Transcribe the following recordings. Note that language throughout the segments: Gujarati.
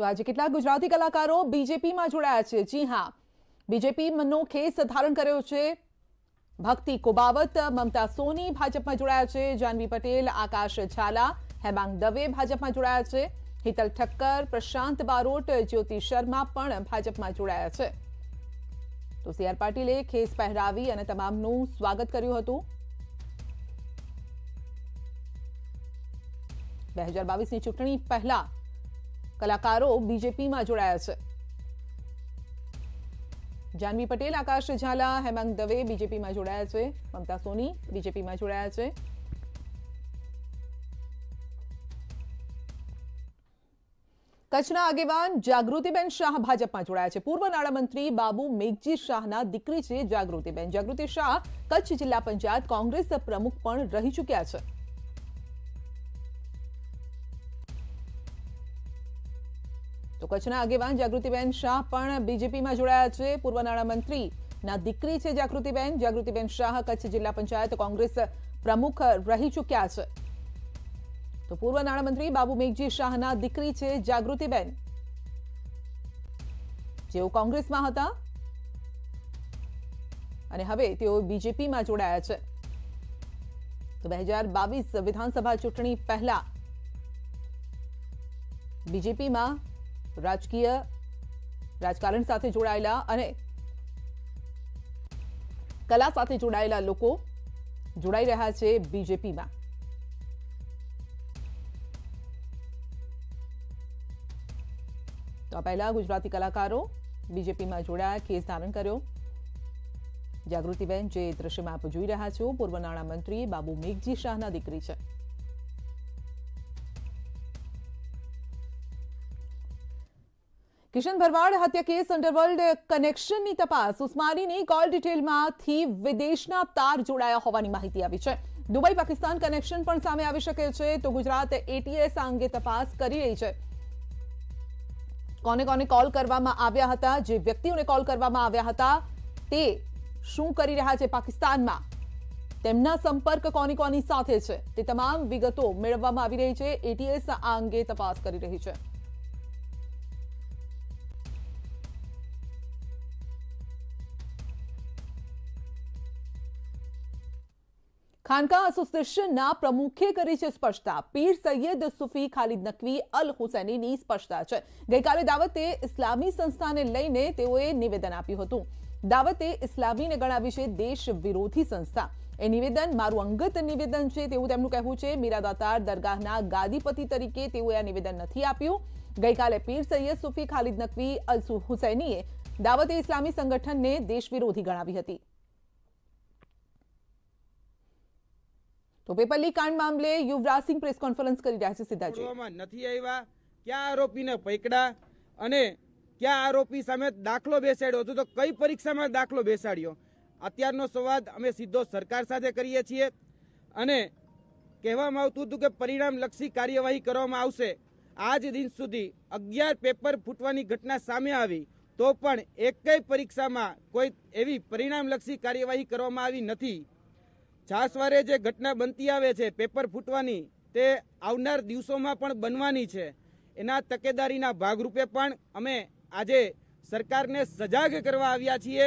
તો આજે કેટલા ગુજરાતી કલાકારો બીજેપી માં જોડાયા છે જી હા બીજેપી નો ખેસ સધારણ કર્યો છે ભક્તિ કોબાવત મમતા સોની ભાજપ માં જોડાયા છે જાનવી પટેલ આકાશ છાલા હેબાંગ દવે ભાજપ માં જોડાયા છે હિતલ ઠક્કર પ્રશાંત બારોટ જ્યોતિ શર્મા પણ ભાજપ માં જોડાયા છે તો સી આર પાટીલે ખેસ પહેરાવી અને તમામ નો સ્વાગત કર્યું હતું 2022 ની ચૂંટણી પેલા કલાકારો બીજેપી માં જોડાયા છે જાનવી પટેલ આકાશ ઝાલા હેમંગ દવે બીજેપી માં જોડાયા છે મંતા સોની બીજેપી માં જોડાયા છે કચના અગેવાન જાગૃતિબેન શાહ ભાજપ માં જોડાયા છે પૂર્વ નાણા મંત્રી બાબુ મેકજી શાહ ના દીકરી છે જાગૃતિબેન જાગૃતિ શાહ કચ્છ જિલ્લા પંચાયત કોંગ્રેસ સ પ્રમુખ પણ રહી ચૂક્યા છે કચ્છના આગેવાન જાગૃતિબેન શાહ પણ બીજેપીમાં જોડાયા છે પૂર્વ નાણામંત્રી ના દીકરી છે જાગૃતિબેન જાગૃતિબેન શાહ કચ્છ જિલ્લા પંચાયત કોંગ્રેસ પ્રમુખ રહી ચૂક્યા છે તો પૂર્વ નાણામંત્રી બાબુ મેઘજી શાહના દીકરી છે જાગૃતિબેન જેઓ કોંગ્રેસમાં હતા અને હવે તેઓ બીજેપીમાં જોડાયા છે તો બે હજાર બાવીસ વિધાનસભા ચૂંટણી પહેલા બીજેપીમાં રાજકીય રાજકારણ સાથે જોડાયેલા અને કલા સાથે જોડાયેલા લોકો જોડાઈ રહ્યા છે બીજેપીમાં તો આ પહેલા ગુજરાતી કલાકારો બીજેપીમાં જોડાયા કેસ ધારણ કર્યો જાગૃતિબેન જે દ્રશ્યમાં આપ જોઈ રહ્યા છો પૂર્વ નાણામંત્રી બાબુ મેઘજી શાહના દીકરી છે ભરવાડ હત્યા કેસ અંડરવર્લ્ડ કનેક્શનની તપાસ ઉસ્માનીની કોલ ડિટેલમાં થી વિદેશના તાર જોડાયા હોવાની માહિતી આવી છે દુબઈ પાકિસ્તાન કનેક્શન પણ સામે આવી શકે છે તો ગુજરાત એટીએ સાંગે તપાસ કરી રહી છે કોને કોને કોલ કરવામાં આવ્યા હતા જે વ્યક્તિઓને કોલ કરવામાં આવ્યા હતા તે શું કરી રહ્યા છે પાકિસ્તાનમાં તેમના સંપર્ક કોની કોની સાથે છે તે તમામ વિગતો મેળવવામાં આવી રહી છે એટીએ સાંગે તપાસ કરી રહી છે ખાંકા એસોસિએશનના પ્રમુખે કરી છે સ્પષ્ટતા પીર સૈયદ સુફી ખલીદ નકવી અલહુસૈની ની સ્પષ્ટતા છે ગઈકાલે દાવતે ઇસ્લામી સંસ્થાને લઈને તેઓએ નિવેદન આપ્યું હતું દાવતે ઇસ્લામીને ગણાવી છે દેશ વિરોધી સંસ્થા એ નિવેદન મારું અંગત નિવેદન છે તે હું તેમનું કહું છું મારા દાતાર દરગાહના ગાદીપતિ તરીકે તેઓએ આ નિવેદન નથી આપ્યું ગઈકાલે પીર સૈયદ સુફી ખલીદ નકવી અલહુસૈનીએ દાવતે ઇસ્લામી સંગઠનને દેશ વિરોધી ગણાવી હતી તો પેપર લીક કાંડ મામલે યુવરાજ સિંહ પ્રેસ કોન્ફરન્સ કરી રહ્યા છે સીધા જોવામાં નથી આવ્યા ક્યાં આરોપીને પકડા અને ક્યાં આરોપી સામે દાખલો બેસાડ્યો હતો તો કઈ પરીક્ષામાં દાખલો બેસાડ્યો અત્યારનો સંવાદ અમે સીધો સરકાર સાથે કરીએ છીએ અને કહેવામાં આવતું હતું કે પરિણામલક્ષી કાર્યવાહી કરવામાં આવશે આજ દિન સુધી અગિયાર પેપર ફૂટવાની ઘટના સામે આવી તો પણ એકેય પરીક્ષામાં કોઈ એવી પરિણામલક્ષી કાર્યવાહી કરવામાં આવી નથી છાસવારે જે ઘટના બનતી આવે છે પેપર ફૂટવાની તે આવનાર દિવસોમાં પણ બનવાની છે એના તકેદારીના ભાગરૂપે પણ અમે આજે સરકારને સજાગ કરવા આવ્યા છીએ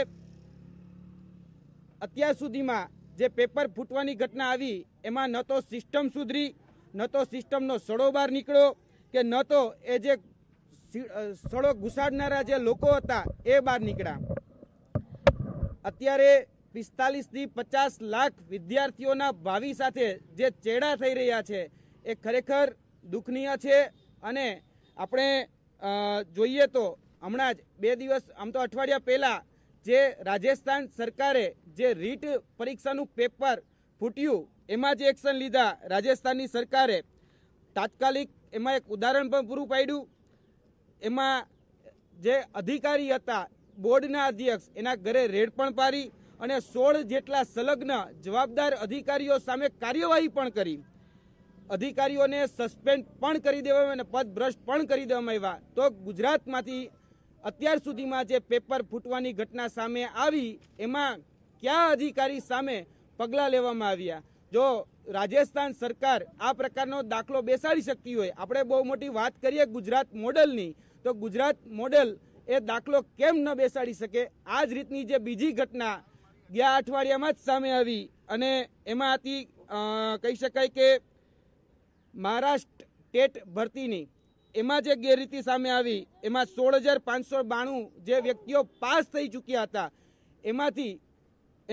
અત્યાર સુધીમાં જે પેપર ફૂટવાની ઘટના આવી એમાં ન તો સિસ્ટમ સુધરી ન તો સિસ્ટમનો સડો બહાર નીકળ્યો કે ન તો એ જે સડો ઘુસાડનારા જે લોકો હતા એ બહાર નીકળ્યા અત્યારે પિસ્તાલીસથી પચાસ લાખ વિદ્યાર્થીઓના ભાવિ સાથે જે ચેડા થઈ રહ્યા છે એ ખરેખર દુઃખનીય છે અને આપણે જોઈએ તો હમણાં જ બે દિવસ આમ તો અઠવાડિયા પહેલાં જે રાજસ્થાન સરકારે જે રીટ પરીક્ષાનું પેપર ફૂટ્યું એમાં જે એક્શન લીધા રાજસ્થાનની સરકારે તાત્કાલિક એમાં એક ઉદાહરણ પણ પૂરું પાડ્યું એમાં જે અધિકારી હતા બોર્ડના અધ્યક્ષ એના ઘરે રેડ પણ પાડી અને સોળ જેટલા સંલગ્ન જવાબદાર અધિકારીઓ સામે કાર્યવાહી પણ કરી અધિકારીઓને સસ્પેન્ડ પણ કરી દેવામાં અને પદભ્રષ્ટ પણ કરી દેવામાં આવ્યા તો ગુજરાતમાંથી અત્યાર સુધીમાં જે પેપર ફૂટવાની ઘટના સામે આવી એમાં કયા અધિકારી સામે પગલાં લેવામાં આવ્યા જો રાજસ્થાન સરકાર આ પ્રકારનો દાખલો બેસાડી શકતી હોય આપણે બહુ મોટી વાત કરીએ ગુજરાત મોડલની તો ગુજરાત મોડલ એ દાખલો કેમ ન બેસાડી શકે આ જ રીતની જે બીજી ઘટના ગયા અઠવાડિયામાં જ સામે આવી અને એમાં હતી કહી શકાય કે મહારાષ્ટ્ર ટેટ ભરતીની એમાં જે ગેરરીતિ સામે આવી એમાં સોળ હજાર પાંચસો બાણું જે વ્યક્તિઓ પાસ થઈ ચૂક્યા હતા એમાંથી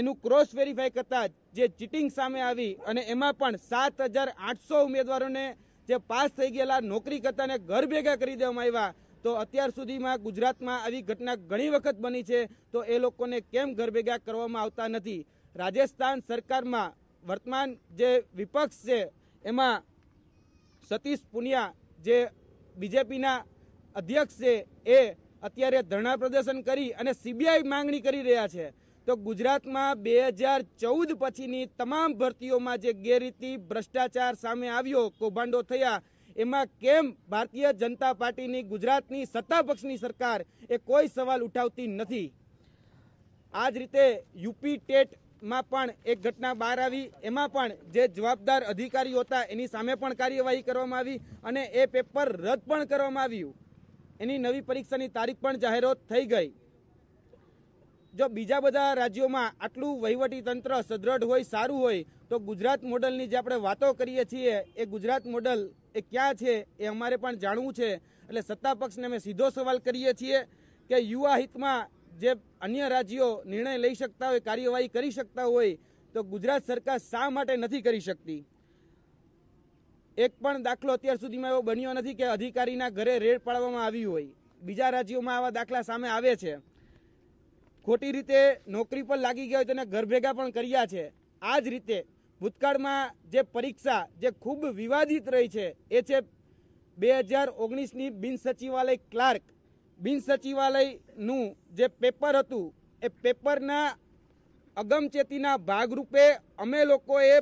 એનું ક્રોસ વેરીફાઈ કરતા જે ચીટિંગ સામે આવી અને એમાં પણ સાત હજાર આઠસો ઉમેદવારોને જે પાસ થઈ ગયેલા નોકરી કરતાને ઘર ભેગા કરી દેવામાં આવ્યા તો અત્યાર સુધીમાં ગુજરાતમાં આવી ઘટના ઘણી વખત બની છે તો એ લોકોને કેમ ઘરભેગા કરવામાં આવતા નથી રાજસ્થાન સરકારમાં વર્તમાન જે વિપક્ષ છે એમાં સતીશ પુનિયા જે બીજેપીના અધ્યક્ષ છે એ અત્યારે ધરણા પ્રદર્શન કરી અને સીબીઆઈ માંગણી કરી રહ્યા છે તો ગુજરાતમાં બે હજાર ચૌદ પછીની તમામ ભરતીઓમાં જે ગેરરીતિ ભ્રષ્ટાચાર સામે આવ્યો કૌભાંડો થયા એમાં કેમ ભારતીય જનતા પાર્ટીની ગુજરાતની સત્તાપક્ષની સરકાર એ કોઈ સવાલ ઉઠાવતી નથી આ જ રીતે યુપી ટેટમાં પણ એક ઘટના બહાર આવી એમાં પણ જે જવાબદાર અધિકારીઓ હતા એની સામે પણ કાર્યવાહી કરવામાં આવી અને એ પેપર રદ પણ કરવામાં આવ્યું એની નવી પરીક્ષાની તારીખ પણ જાહેરાત થઈ ગઈ જો બીજા બધા રાજ્યોમાં આટલું વહીવટી તંત્ર સદ્રઢ હોય સારું હોય તો ગુજરાત મોડલની જે આપણે વાતો કરીએ છીએ એ ગુજરાત મોડલ એ ક્યાં છે એ અમારે પણ જાણવું છે એટલે સત્તા પક્ષને અમે સીધો સવાલ કરીએ છીએ કે યુવા હિતમાં જે અન્ય રાજ્યો નિર્ણય લઈ શકતા હોય કાર્યવાહી કરી શકતા હોય તો ગુજરાત સરકાર શા માટે નથી કરી શકતી એક પણ દાખલો અત્યાર સુધીમાં એવો બન્યો નથી કે અધિકારીના ઘરે રેડ પાડવામાં આવી હોય બીજા રાજ્યોમાં આવા દાખલા સામે આવે છે ખોટી રીતે નોકરી પર લાગી ગયા હોય તેને ઘર ભેગા પણ કર્યા છે આ જ રીતે ભૂતકાળમાં જે પરીક્ષા જે ખૂબ વિવાદિત રહી છે એ છે બે હજાર ઓગણીસની બિન સચિવાલય ક્લાર્ક બિન સચિવાલયનું જે પેપર હતું એ પેપરના અગમચેતીના ભાગરૂપે અમે લોકોએ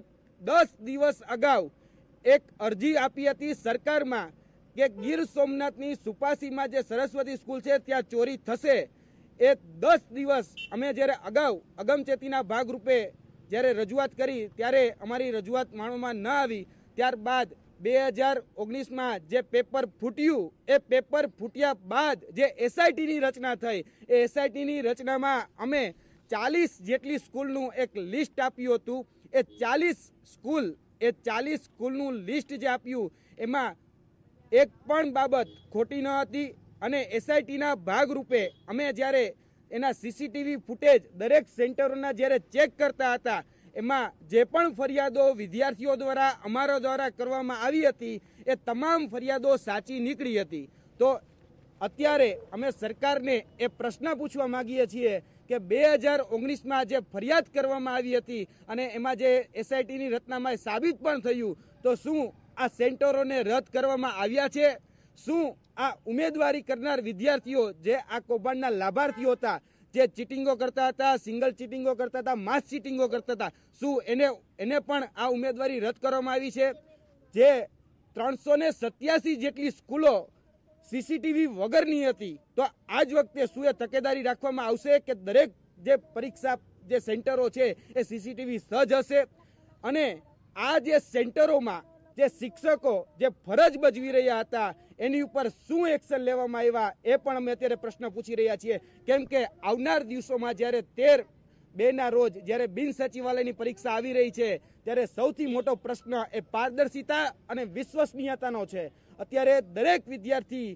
દસ દિવસ અગાઉ એક અરજી આપી હતી સરકારમાં કે ગીર સોમનાથની સુપાસીમાં જે સરસ્વતી સ્કૂલ છે ત્યાં ચોરી થશે એ દસ દિવસ અમે જ્યારે અગાઉ અગમચેતીના ભાગરૂપે જ્યારે રજૂઆત કરી ત્યારે અમારી રજૂઆત માણવામાં ન આવી ત્યારબાદ બે હજાર ઓગણીસમાં જે પેપર ફૂટ્યું એ પેપર ફૂટ્યા બાદ જે એસઆઈટીની રચના થઈ એ એસઆઈટીની રચનામાં અમે ચાલીસ જેટલી સ્કૂલનું એક લિસ્ટ આપ્યું હતું એ ચાલીસ સ્કૂલ એ ચાલીસ સ્કૂલનું લિસ્ટ જે આપ્યું એમાં એક પણ બાબત ખોટી ન હતી અને એસઆઈટીના ભાગરૂપે અમે જ્યારે એના સીસીટીવી ફૂટેજ દરેક સેન્ટરોના જ્યારે ચેક કરતા હતા એમાં જે પણ ફરિયાદો વિદ્યાર્થીઓ દ્વારા અમારા દ્વારા કરવામાં આવી હતી એ તમામ ફરિયાદો સાચી નીકળી હતી તો અત્યારે અમે સરકારને એ પ્રશ્ન પૂછવા માગીએ છીએ કે બે હજાર ઓગણીસમાં જે ફરિયાદ કરવામાં આવી હતી અને એમાં જે એસઆઈટીની રચનામાં સાબિત પણ થયું તો શું આ સેન્ટરોને રદ કરવામાં આવ્યા છે શું આ ઉમેદવારી કરનાર વિદ્યાર્થીઓ જે આ કૌભાંડના લાભાર્થીઓ હતા જે ચીટિંગો કરતા હતા સિંગલ ચીટિંગો કરતા હતા માસ ચીટિંગો કરતા હતા શું એને એને પણ આ ઉમેદવારી રદ કરવામાં આવી છે જે ત્રણસો ને સત્યાસી જેટલી સ્કૂલો સીસીટીવી વગરની હતી તો આ જ વખતે શું એ તકેદારી રાખવામાં આવશે કે દરેક જે પરીક્ષા જે સેન્ટરો છે એ સીસીટીવી સજ્જ હશે અને આ જે સેન્ટરોમાં જે શિક્ષકો જે ફરજ બજવી રહ્યા હતા એની ઉપર શું એક્શન લેવામાં આવ્યા એ પણ અમે અત્યારે પ્રશ્ન પૂછી રહ્યા છીએ કેમ કે આવનાર દિવસોમાં જ્યારે તેર બેના રોજ જ્યારે બિન સચિવાલયની પરીક્ષા આવી રહી છે ત્યારે સૌથી મોટો પ્રશ્ન એ પારદર્શિતા અને વિશ્વસનીયતાનો છે અત્યારે દરેક વિદ્યાર્થી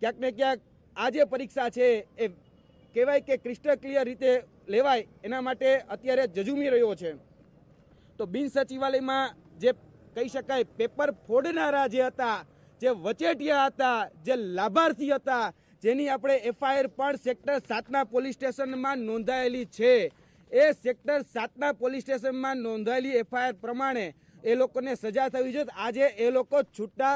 ક્યાંક ને ક્યાંક આ જે પરીક્ષા છે એ કહેવાય કે ક્રિસ્ટલ ક્લિયર રીતે લેવાય એના માટે અત્યારે જજુમી રહ્યો છે તો બિન સચિવાલયમાં જે કહી શકાય પેપર ફોડનારા જે હતા જે વચેટિયા હતા જે લાભાર્થી હતા જેની આપણે એફઆઈઆર પણ સેક્ટર સાતના પોલીસ સ્ટેશનમાં નોંધાયેલી છે એ સેક્ટર સાતના પોલીસ સ્ટેશનમાં નોંધાયેલી એફઆઈઆર પ્રમાણે એ લોકોને સજા થવી જોઈએ આજે એ લોકો છૂટા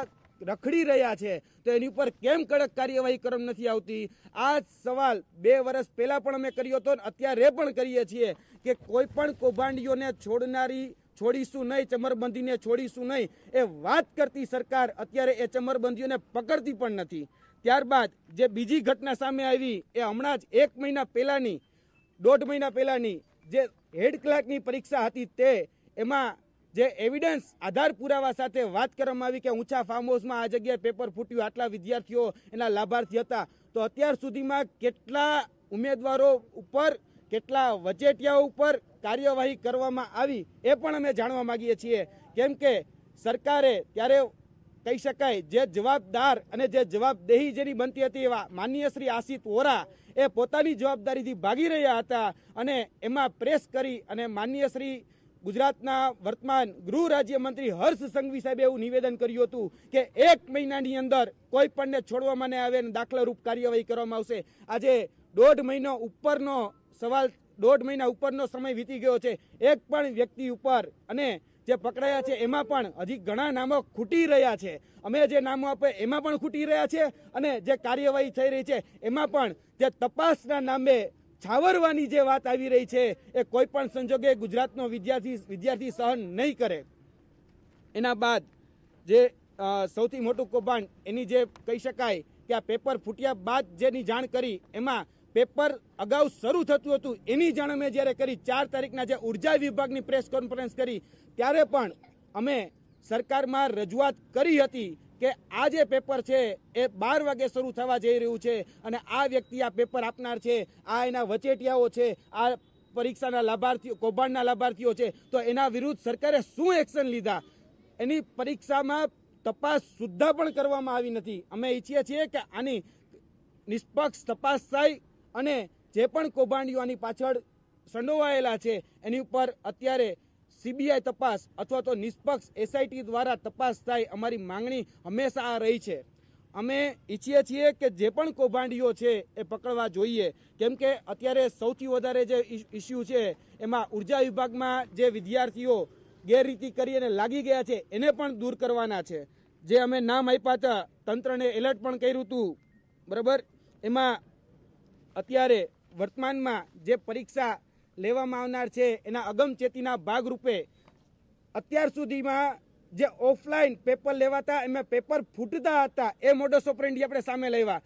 રખડી રહ્યા છે તો એની ઉપર કેમ કડક કાર્યવાહી કરમ નથી આવતી આ સવાલ બે વર્ષ પહેલાં પણ અમે કર્યો હતો અત્યારે પણ કરીએ છીએ કે કોઈ પણ કૌભાંડીઓને છોડનારી છોડીશું નહીં ચમરબંધીને છોડીશું નહીં એ વાત કરતી સરકાર અત્યારે એ ચમરબંધીઓને પકડતી પણ નથી ત્યારબાદ જે બીજી ઘટના સામે આવી એ હમણાં જ એક મહિના પહેલાંની દોઢ મહિના પહેલાંની જે હેડ ક્લાર્કની પરીક્ષા હતી તે એમાં જે એવિડન્સ આધાર પુરાવા સાથે વાત કરવામાં આવી કે ઊંચા ફાર્મ હાઉસમાં આ જગ્યાએ પેપર ફૂટ્યું આટલા વિદ્યાર્થીઓ એના લાભાર્થી હતા તો અત્યાર સુધીમાં કેટલા ઉમેદવારો ઉપર કેટલા વચેટિયા ઉપર કાર્યવાહી કરવામાં આવી એ પણ અમે જાણવા માગીએ છીએ કેમ કે સરકારે ત્યારે કહી શકાય જે જવાબદાર અને જે જવાબદેહી જેની બનતી હતી એવા માનનીય શ્રી આશિત વોરા એ પોતાની જવાબદારીથી ભાગી રહ્યા હતા અને એમાં પ્રેસ કરી અને માનનીય શ્રી ગુજરાતના વર્તમાન ગૃહ રાજ્યમંત્રી હર્ષ સંઘવી સાહેબે એવું નિવેદન કર્યું હતું કે એક મહિનાની અંદર કોઈ પણને છોડવામાં આવે અને દાખલારૂપ કાર્યવાહી કરવામાં આવશે આજે દોઢ મહિનો ઉપરનો સવાલ દોઢ મહિના ઉપરનો સમય વીતી ગયો છે એક પણ વ્યક્તિ ઉપર અને જે પકડાયા છે એમાં પણ હજી ઘણા નામો ખૂટી રહ્યા છે અમે જે નામો આપે એમાં પણ ખૂટી રહ્યા છે અને જે કાર્યવાહી થઈ રહી છે એમાં પણ જે તપાસના નામે છાવરવાની જે વાત આવી રહી છે એ કોઈ પણ સંજોગે ગુજરાતનો વિદ્યાર્થી વિદ્યાર્થી સહન નહીં કરે એના બાદ જે સૌથી મોટું કૌભાંડ એની જે કહી શકાય કે આ પેપર ફૂટ્યા બાદ જેની જાણ કરી એમાં પેપર અગાઉ શરૂ થતું હતું એની જાણ અમે જ્યારે કરી ચાર તારીખના જે ઉર્જા વિભાગની પ્રેસ કોન્ફરન્સ કરી ત્યારે પણ અમે સરકારમાં રજૂઆત કરી હતી કે આ જે પેપર છે એ બાર વાગે શરૂ થવા જઈ રહ્યું છે અને આ વ્યક્તિ આ પેપર આપનાર છે આ એના વચેટિયાઓ છે આ પરીક્ષાના લાભાર્થીઓ કૌભાંડના લાભાર્થીઓ છે તો એના વિરુદ્ધ સરકારે શું એક્શન લીધા એની પરીક્ષામાં તપાસ સુદ્ધા પણ કરવામાં આવી નથી અમે ઈચ્છીએ છીએ કે આની નિષ્પક્ષ તપાસ થાય અને જે પણ કૌભાંડીઓ આની પાછળ સંડોવાયેલા છે એની ઉપર અત્યારે સીબીઆઈ તપાસ અથવા તો નિષ્પક્ષ એસઆઈટી દ્વારા તપાસ થાય અમારી માંગણી હંમેશા આ રહી છે અમે ઈચ્છીએ છીએ કે જે પણ કૌભાંડીઓ છે એ પકડવા જોઈએ કેમ કે અત્યારે સૌથી વધારે જે ઇસ્યુ છે એમાં ઉર્જા વિભાગમાં જે વિદ્યાર્થીઓ ગેરરીતિ કરી અને લાગી ગયા છે એને પણ દૂર કરવાના છે જે અમે નામ આપ્યા હતા તંત્રને એલર્ટ પણ કર્યું હતું બરાબર એમાં અત્યારે વર્તમાનમાં જે પરીક્ષા લેવામાં આવનાર છે એના અગમચેતીના ભાગરૂપે અત્યાર સુધીમાં જે ઓફલાઈન પેપર લેવાતા એમાં પેપર ફૂટતા હતા એ મોડસ ઓપરેન્ડી આપણે સામે લેવા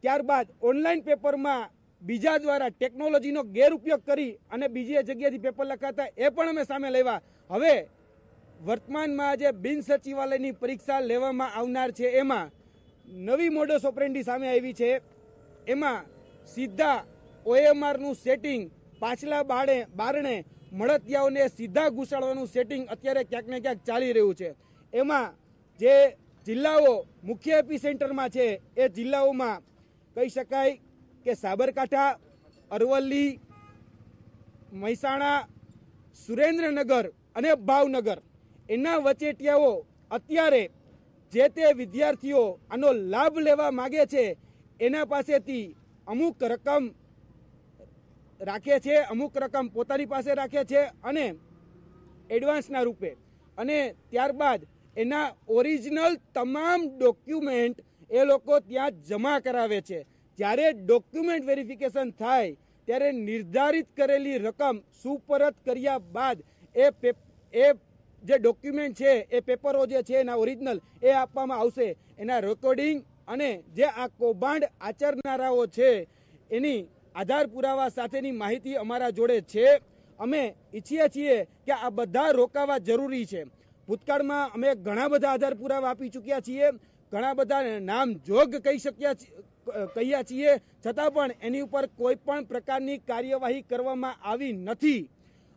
ત્યારબાદ ઓનલાઈન પેપરમાં બીજા દ્વારા ટેકનોલોજીનો ગેરઉપયોગ કરી અને બીજી જગ્યાએથી પેપર લખાતા એ પણ અમે સામે લેવા હવે વર્તમાનમાં જે બિન સચિવાલયની પરીક્ષા લેવામાં આવનાર છે એમાં નવી મોડસ ઓપરેન્ડી સામે આવી છે એમાં સીધા ઓએમઆરનું સેટિંગ પાછલા બાળે બારણે મળતિયાઓને સીધા ઘૂસાડવાનું સેટિંગ અત્યારે ક્યાંક ને ક્યાંક ચાલી રહ્યું છે એમાં જે જિલ્લાઓ મુખ્ય એપી સેન્ટરમાં છે એ જિલ્લાઓમાં કહી શકાય કે સાબરકાંઠા અરવલ્લી મહેસાણા સુરેન્દ્રનગર અને ભાવનગર એના વચેટિયાઓ અત્યારે જે તે વિદ્યાર્થીઓ આનો લાભ લેવા માગે છે એના પાસેથી અમુક રકમ રાખે છે અમુક રકમ પોતાની પાસે રાખે છે અને એડવાન્સના રૂપે અને ત્યારબાદ એના ઓરિજિનલ તમામ ડોક્યુમેન્ટ એ લોકો ત્યાં જમા કરાવે છે જ્યારે ડોક્યુમેન્ટ વેરિફિકેશન થાય ત્યારે નિર્ધારિત કરેલી રકમ સુપરત કર્યા બાદ એ એ જે ડોક્યુમેન્ટ છે એ પેપરો જે છે એના ઓરિજિનલ એ આપવામાં આવશે એના રેકોર્ડિંગ અને જે આ કૌભાંડ આચરનારાઓ છે એની આધાર પુરાવા સાથેની માહિતી અમારા જોડે છે અમે ઈચ્છીએ છીએ કે આ બધા રોકાવા જરૂરી છે ભૂતકાળમાં અમે ઘણા બધા આધાર પુરાવા આપી ચૂક્યા છીએ ઘણા બધા નામ જોગ કહી શક્યા કહ્યા છીએ છતાં પણ એની ઉપર કોઈ પણ પ્રકારની કાર્યવાહી કરવામાં આવી નથી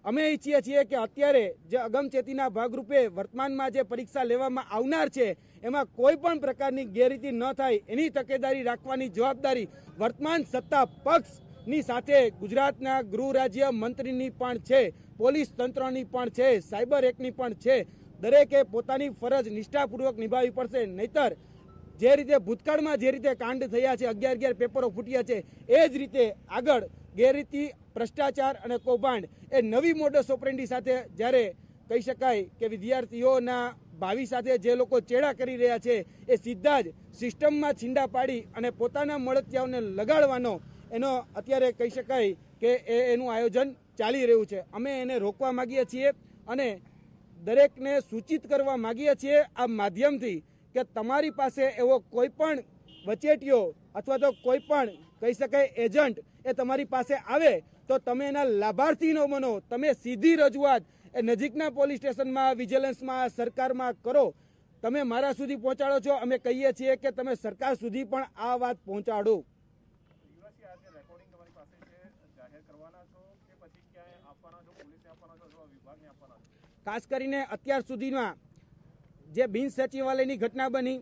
અમે ઈચ્છીએ છીએ કે અત્યારે જે અગમચેતીના ભાગરૂપે વર્તમાનમાં જે પરીક્ષા લેવામાં આવનાર છે એમાં કોઈ પણ પ્રકારની ગેરરીતિ ન થાય એની તકેદારી રાખવાની જવાબદારી વર્તમાન સત્તા પક્ષની સાથે ગુજરાતના ગૃહ રાજ્ય મંત્રીની પણ છે પોલીસ તંત્રની પણ છે સાયબર એકની પણ છે દરેકે પોતાની ફરજ નિષ્ઠાપૂર્વક નિભાવવી પડશે નહીતર જે રીતે ભૂતકાળમાં જે રીતે કાંડ થયા છે અગિયાર અગિયાર પેપરો ફૂટ્યા છે એ જ રીતે આગળ ગેરરીતિ ભ્રષ્ટાચાર અને કૌભાંડ એ નવી મોડસ ઓપરેન્ડી સાથે જ્યારે કહી શકાય કે વિદ્યાર્થીઓના ભાવિ સાથે જે લોકો ચેડા કરી રહ્યા છે એ સીધા જ સિસ્ટમમાં છીંડા પાડી અને પોતાના મળતિયાઓને લગાડવાનો એનો અત્યારે કહી શકાય કે એ એનું આયોજન ચાલી રહ્યું છે અમે એને રોકવા માગીએ છીએ અને દરેકને સૂચિત કરવા માગીએ છીએ આ માધ્યમથી કે તમારી પાસે એવો કોઈ પણ વચેટીઓ અથવા તો કોઈ પણ કહી શકાય એજન્ટ એ તમારી પાસે આવે તો તમે એના લાભાર્થી ન બનો તમે સીધી રજૂઆત એ નજીકના પોલીસ સ્ટેશનમાં વિજિલન્સમાં સરકારમાં કરો તમે મારા સુધી પહોંચાડો છો અમે કહીએ છીએ કે તમે સરકાર સુધી પણ આ વાત પહોંચાડો ખાસ કરીને અત્યાર સુધીમાં જે બિન સચિવાલયની ઘટના બની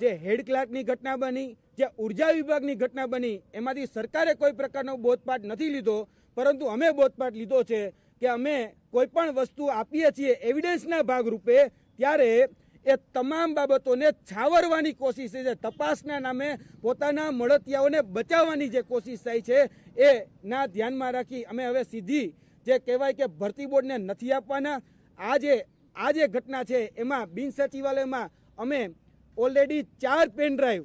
જે હેડ ક્લાર્કની ઘટના બની જે ઉર્જા વિભાગની ઘટના બની એમાંથી સરકારે કોઈ પ્રકારનો બોધપાઠ નથી લીધો પરંતુ અમે બોધપાઠ લીધો છે કે અમે કોઈપણ વસ્તુ આપીએ છીએ એવિડન્સના ભાગરૂપે ત્યારે એ તમામ બાબતોને છાવરવાની કોશિશ છે તપાસના નામે પોતાના મળતિયાઓને બચાવવાની જે કોશિશ થાય છે એ ના ધ્યાનમાં રાખી અમે હવે સીધી જે કહેવાય કે ભરતી બોર્ડને નથી આપવાના આજે આ જે ઘટના છે એમાં બિન સચિવાલયમાં અમે ઓલરેડી ચાર પેનડ્રાઈવ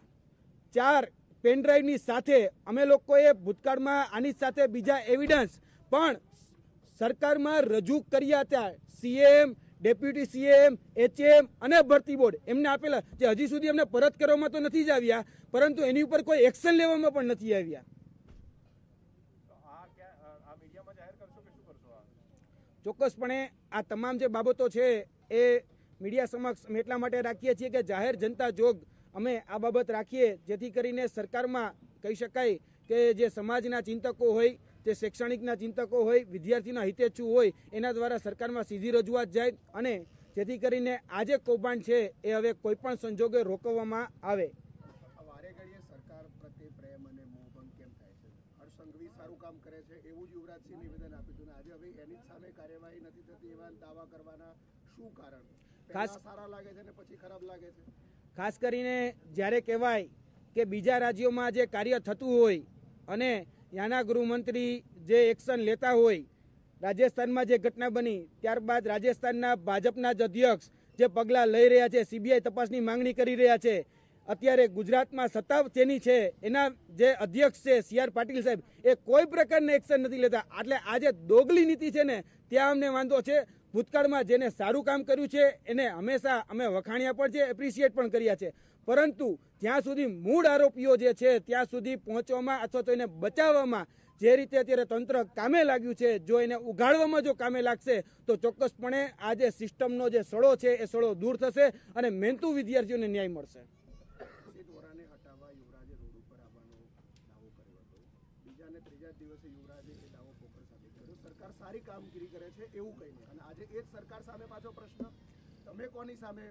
ચાર પેનડ્રાઈવની સાથે અમે લોકોએ ભૂતકાળમાં આની સાથે બીજા એવિડન્સ પણ સરકારમાં રજૂ કર્યા હતા સીએમ ડેપ્યુટી સીએમ એચએમ અને ભરતી બોર્ડ એમને આપેલા જે હજી સુધી એમને પરત કરવામાં તો નથી જ આવ્યા પરંતુ એની ઉપર કોઈ એક્શન લેવામાં પણ નથી આવ્યા ચોક્કસપણે આ તમામ જે બાબતો છે એ મીડિયા સમક્ષ અમે એટલા માટે રાખીએ છીએ કે જાહેર જનતા જોગ અમે આ બાબત રાખીએ જેથી કરીને સરકારમાં કહી શકાય કે જે સમાજના ચિંતકો હોય તે શૈક્ષણિકના ચિંતકો હોય વિદ્યાર્થીના હિતેચ્છુ હોય એના દ્વારા સરકારમાં સીધી રજૂઆત જાય અને જેથી કરીને આ જે કૌભાંડ છે એ હવે કોઈપણ સંજોગે રોકવામાં આવે સંઘવી સારું કામ કરે છે છે પછી ખાસ કરીને જ્યારે કહેવાય કે બીજા રાજ્યોમાં જે કાર્ય થતું હોય અને ત્યાંના ગૃહમંત્રી જે એક્શન લેતા હોય રાજસ્થાનમાં જે ઘટના બની ત્યારબાદ રાજસ્થાનના ભાજપના જ અધ્યક્ષ જે પગલાં લઈ રહ્યા છે સીબીઆઈ તપાસની માંગણી કરી રહ્યા છે અત્યારે ગુજરાતમાં સત્તા જેની છે એના જે અધ્યક્ષ છે સી આર પાટીલ સાહેબ એ કોઈ પ્રકારના એક્શન નથી લેતા એટલે આજે દોગલી નીતિ છે ને ત્યાં અમને વાંધો છે ભૂતકાળમાં જેને સારું કામ કર્યું છે એને હંમેશા અમે વખાણ્યા પણ છે એપ્રિશિએટ પણ કર્યા છે પરંતુ જ્યાં સુધી મૂળ આરોપીઓ જે છે ત્યાં સુધી પહોંચવામાં અથવા તો એને બચાવવામાં જે રીતે અત્યારે તંત્ર કામે લાગ્યું છે જો એને ઉઘાડવામાં જો કામે લાગશે તો ચોક્કસપણે આ જે સિસ્ટમનો જે સડો છે એ સડો દૂર થશે અને મહેનતુ વિદ્યાર્થીઓને ન્યાય મળશે સરકાર સારી કામગીરી કરે છે એવું કહીને અને આજે એ જ સરકાર સામે પાછો પ્રશ્ન તમે કોની સામે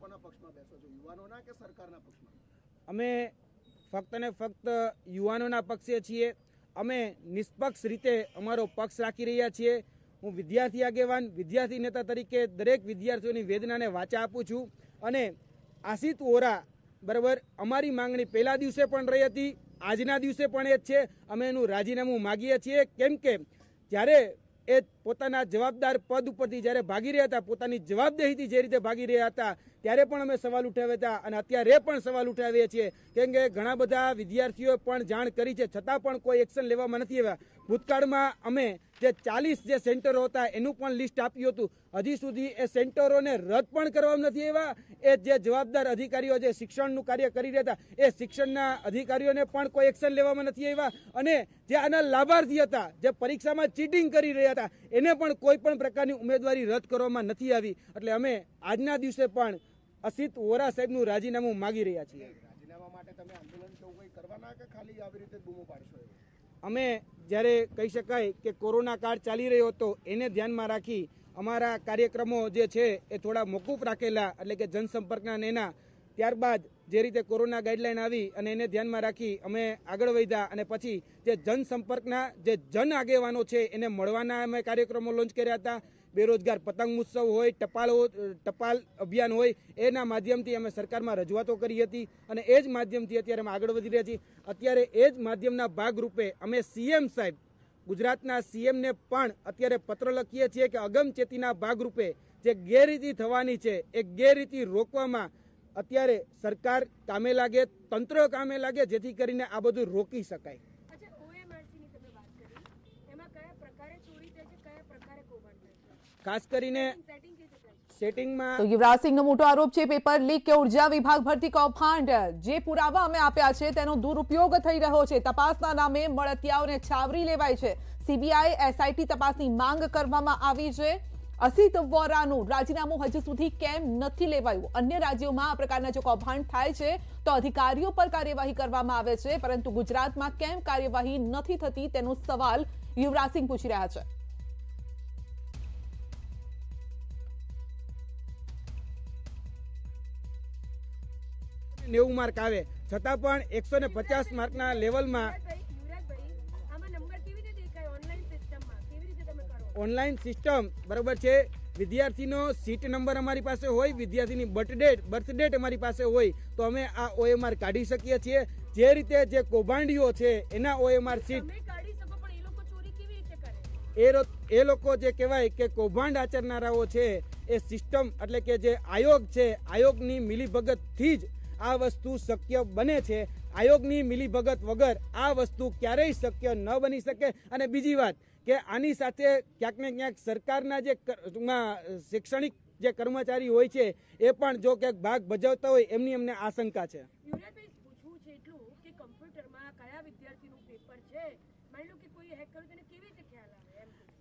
કોના પક્ષમાં બેસો છો યુવાનોના કે સરકારના પક્ષમાં અમે ફક્ત ને ફક્ત યુવાનોના પક્ષે છીએ અમે નિષ્પક્ષ રીતે અમારો પક્ષ રાખી રહ્યા છીએ હું વિદ્યાર્થી આગેવાન વિદ્યાર્થી નેતા તરીકે દરેક વિદ્યાર્થીઓની વેદનાને વાચા આપું છું અને આશિત ઓરા બરાબર અમારી માંગણી પહેલા દિવસે પણ રહી હતી આજના દિવસે પણ એ જ છે અમે એનું રાજીનામું માગીએ છીએ કેમ કે જ્યારે એ પોતાના જવાબદાર પદ ઉપરથી જ્યારે ભાગી રહ્યા હતા પોતાની જવાબદેહીથી જે રીતે ભાગી રહ્યા હતા ત્યારે પણ અમે સવાલ ઉઠાવ્યા હતા અને અત્યારે પણ સવાલ ઉઠાવીએ છીએ કેમ કે ઘણા બધા વિદ્યાર્થીઓએ પણ જાણ કરી છે છતાં પણ કોઈ એક્શન લેવામાં નથી આવ્યા ભૂતકાળમાં અમે જે ચાલીસ જે સેન્ટરો હતા એનું પણ લિસ્ટ આપ્યું હતું હજી સુધી એ સેન્ટરોને રદ પણ કરવામાં નથી આવ્યા એ જે જવાબદાર અધિકારીઓ જે શિક્ષણનું કાર્ય કરી રહ્યા હતા એ શિક્ષણના અધિકારીઓને પણ કોઈ એક્શન લેવામાં નથી આવ્યા અને જે આના લાભાર્થી હતા જે પરીક્ષામાં ચીટિંગ કરી રહ્યા હતા એને પણ કોઈ પણ પ્રકારની ઉમેદવારી રદ કરવામાં નથી આવી એટલે અમે આજના દિવસે પણ અસિત વોરા સાહેબનું રાજીનામું માગી રહ્યા છીએ અમે જ્યારે કહી શકાય કે કોરોના કાળ ચાલી રહ્યો હતો એને ધ્યાનમાં રાખી અમારા કાર્યક્રમો જે છે એ થોડા મોકૂફ રાખેલા એટલે કે જનસંપર્કના નેના ત્યારબાદ જે રીતે કોરોના ગાઈડલાઇન આવી અને એને ધ્યાનમાં રાખી અમે આગળ વધ્યા અને પછી જે જનસંપર્કના જે જન આગેવાનો છે એને મળવાના અમે કાર્યક્રમો લોન્ચ કર્યા હતા બેરોજગાર પતંગ ઉત્સવ હોય ટપાલ ટપાલ અભિયાન હોય એના માધ્યમથી અમે સરકારમાં રજૂઆતો કરી હતી અને એ જ માધ્યમથી અત્યારે અમે આગળ વધી રહ્યા છીએ અત્યારે એ જ માધ્યમના ભાગરૂપે અમે સીએમ સાહેબ ગુજરાતના સીએમને પણ અત્યારે પત્ર લખીએ છીએ કે અગમચેતીના ભાગરૂપે જે ગેરરીતિ થવાની છે એ ગેરરીતિ રોકવામાં અત્યારે સરકાર કામે લાગે તંત્ર કામે લાગે જેથી કરીને આ બધું રોકી શકાય ખાસ કરીને સેટિંગમાં તો યુવરાજસિંહનો મોટો આરોપ છે પેપર લીક કે ઉર્જા વિભાગ ભરતી કૌભાંડ જે પુરાવા અમે આપ્યા છે તેનો દુરુપયોગ થઈ રહ્યો છે તપાસના નામે મળતિયાઓને છાવરી લેવાય છે સીબીઆઈ એસઆઈટી તપાસની માંગ કરવામાં આવી છે અસિત વોરાનું રાજીનામું હજુ સુધી કેમ નથી લેવાયું અન્ય રાજ્યોમાં આ પ્રકારના જો કૌભાંડ થાય છે તો અધિકારીઓ પર કાર્યવાહી કરવામાં આવે છે પરંતુ ગુજરાતમાં કેમ કાર્યવાહી નથી થતી તેનો સવાલ યુવરાજસિંહ પૂછી રહ્યા છે લેવું માર્ક આવે છતાં પણ એકસો ને પચાસ માર્કના લેવલમાં ઓનલાઈન સિસ્ટમ બરાબર છે વિદ્યાર્થીનો સીટ નંબર અમારી પાસે હોય વિદ્યાર્થીની બર્થડેટ બર્થડેટ અમારી પાસે હોય તો અમે આ ઓએમઆર કાઢી શકીએ છીએ જે રીતે જે કૌભાંડીઓ છે એના ઓએમઆર સીટ એ એ લોકો જે કહેવાય કે કૌભાંડ આચરનારાઓ છે એ સિસ્ટમ એટલે કે જે આયોગ છે આયોગની મિલીભગતથી જ આ વસ્તુ શક્ય બને છે આયોગની મિલીભગત વગર આ વસ્તુ ક્યારેય શક્ય ન બની શકે અને બીજી વાત કે આની સાથે ક્યાંક ને ક્યાંક સરકારના જે ટૂંકમાં શૈક્ષણિક જે કર્મચારી હોય છે એ પણ જો ક્યાંક ભાગ ભજવતા હોય એમની અમને આશંકા છે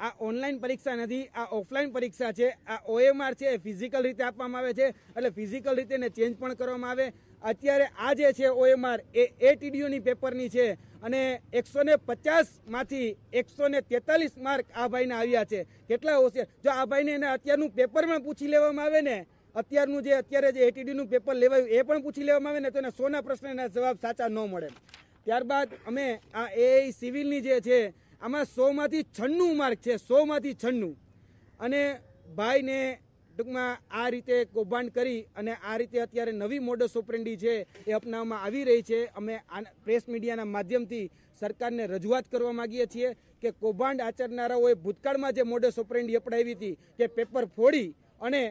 આ ઓનલાઈન પરીક્ષા નથી આ ઓફલાઈન પરીક્ષા છે આ ઓએમઆર છે એ ફિઝિકલ રીતે આપવામાં આવે છે એટલે ફિઝિકલ રીતે એને ચેન્જ પણ કરવામાં આવે અત્યારે આ જે છે ઓએમઆર એ એટીડીયુની પેપરની છે અને એકસો ને પચાસમાંથી એકસો ને તેતાલીસ માર્ક આ ભાઈને આવ્યા છે કેટલા હોશે જો આ ભાઈને એને અત્યારનું પેપર પણ પૂછી લેવામાં આવે ને અત્યારનું જે અત્યારે જે એટીડીનું પેપર લેવાયું એ પણ પૂછી લેવામાં આવે ને તો એને સોના પ્રશ્નના જવાબ સાચા ન મળે ત્યારબાદ અમે આ એ સિવિલની જે છે આમાં સોમાંથી છન્નું માર્ક છે સોમાંથી છન્નું અને ભાઈને ટૂંકમાં આ રીતે કૌભાંડ કરી અને આ રીતે અત્યારે નવી મોડસ ઓપરેન્ડી છે એ અપનાવવામાં આવી રહી છે અમે પ્રેસ મીડિયાના માધ્યમથી સરકારને રજૂઆત કરવા માગીએ છીએ કે કૌભાંડ આચરનારાઓએ ભૂતકાળમાં જે મોડસ ઓપરેન્ડી અપનાવી હતી કે પેપર ફોડી અને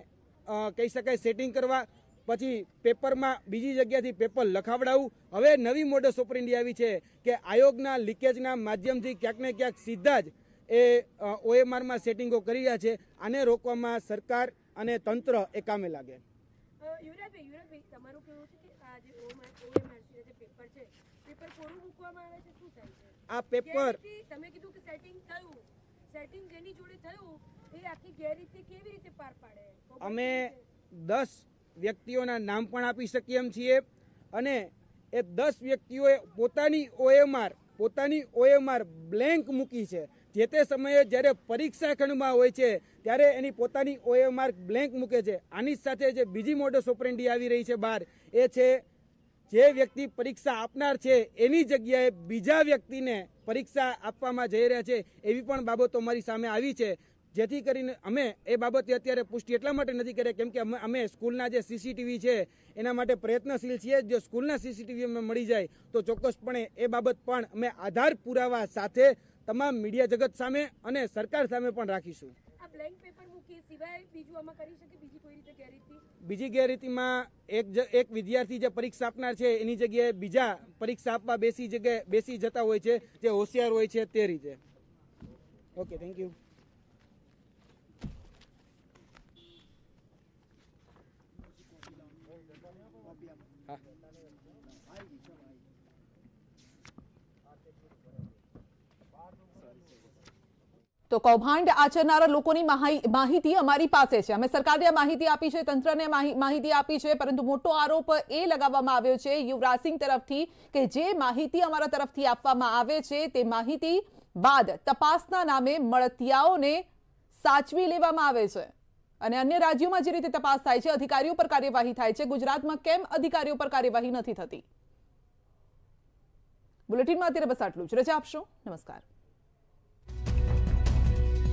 કહી શકાય સેટિંગ કરવા પછી પેપરમાં બીજી જગ્યાથી પેપર લખાવડાવું હવે નવી મોડસ ઓપરેન્ડી આવી છે કે આયોગના લીકેજના માધ્યમથી ક્યાંક ને ક્યાંક સીધા જ એ ઓએમઆરમાં સેટિંગો કરી રહ્યા છે આને રોકવામાં સરકાર અને તંત્ર એ કામે લાગે આ પેપર તમે કીધું કે સેટિંગ થયું સેટિંગ જેની જોડે થયું એ આખી ગેરરીતિ કેવી રીતે પાર પાડે અમે દસ વ્યક્તિઓના નામ પણ આપી શકીએ એમ છીએ અને એ દસ વ્યક્તિઓએ પોતાની ઓએમઆર પોતાની ઓએમઆર બ્લેન્ક મૂકી છે જે તે સમયે જ્યારે પરીક્ષા ખંડમાં હોય છે ત્યારે એની પોતાની ઓએ માર્ક બ્લેન્ક મૂકે છે આની સાથે જે બીજી મોડસ ઓપરેન્ડી આવી રહી છે બહાર એ છે જે વ્યક્તિ પરીક્ષા આપનાર છે એની જગ્યાએ બીજા વ્યક્તિને પરીક્ષા આપવામાં જઈ રહ્યા છે એવી પણ બાબતો અમારી સામે આવી છે જેથી કરીને અમે એ બાબતે અત્યારે પુષ્ટિ એટલા માટે નથી કર્યા કેમ કે અમે સ્કૂલના જે સીસીટીવી છે એના માટે પ્રયત્નશીલ છીએ જો સ્કૂલના સીસીટીવી અમે મળી જાય તો ચોક્કસપણે એ બાબત પણ અમે આધાર પુરાવા સાથે તમામ મીડિયા જગત સામે અને સરકાર સામે પણ રાખીશું બીજી ગેરરીતિમાં એક એક વિદ્યાર્થી જે પરીક્ષા આપનાર છે એની જગ્યાએ બીજા પરીક્ષા આપવા બેસી જગ્યાએ બેસી જતા હોય છે જે હોશિયાર હોય છે તે રીતે ઓકે થેન્ક યુ હા તો કૌભાંડ આચરનારા લોકોની માહિતી અમારી પાસે છે અમે સરકારે આ માહિતી આપી છે તંત્રને માહિતી આપી છે પરંતુ મોટો આરોપ એ લગાવવામાં આવ્યો છે યુવરાજ સિંહ તરફથી કે જે માહિતી અમારા તરફથી આપવામાં આવે છે તે માહિતી બાદ તપાસના નામે મળતિયાઓને સાચવી લેવામાં આવે છે અને અન્ય રાજ્યોમાં જે રીતે તપાસ થાય છે અધિકારીઓ પર કાર્યવાહી થાય છે ગુજરાતમાં કેમ અધિકારીઓ પર કાર્યવાહી નથી થતી બુલેટિનમાં અત્યારે બસ આટલું જ રજા આપશો નમસ્કાર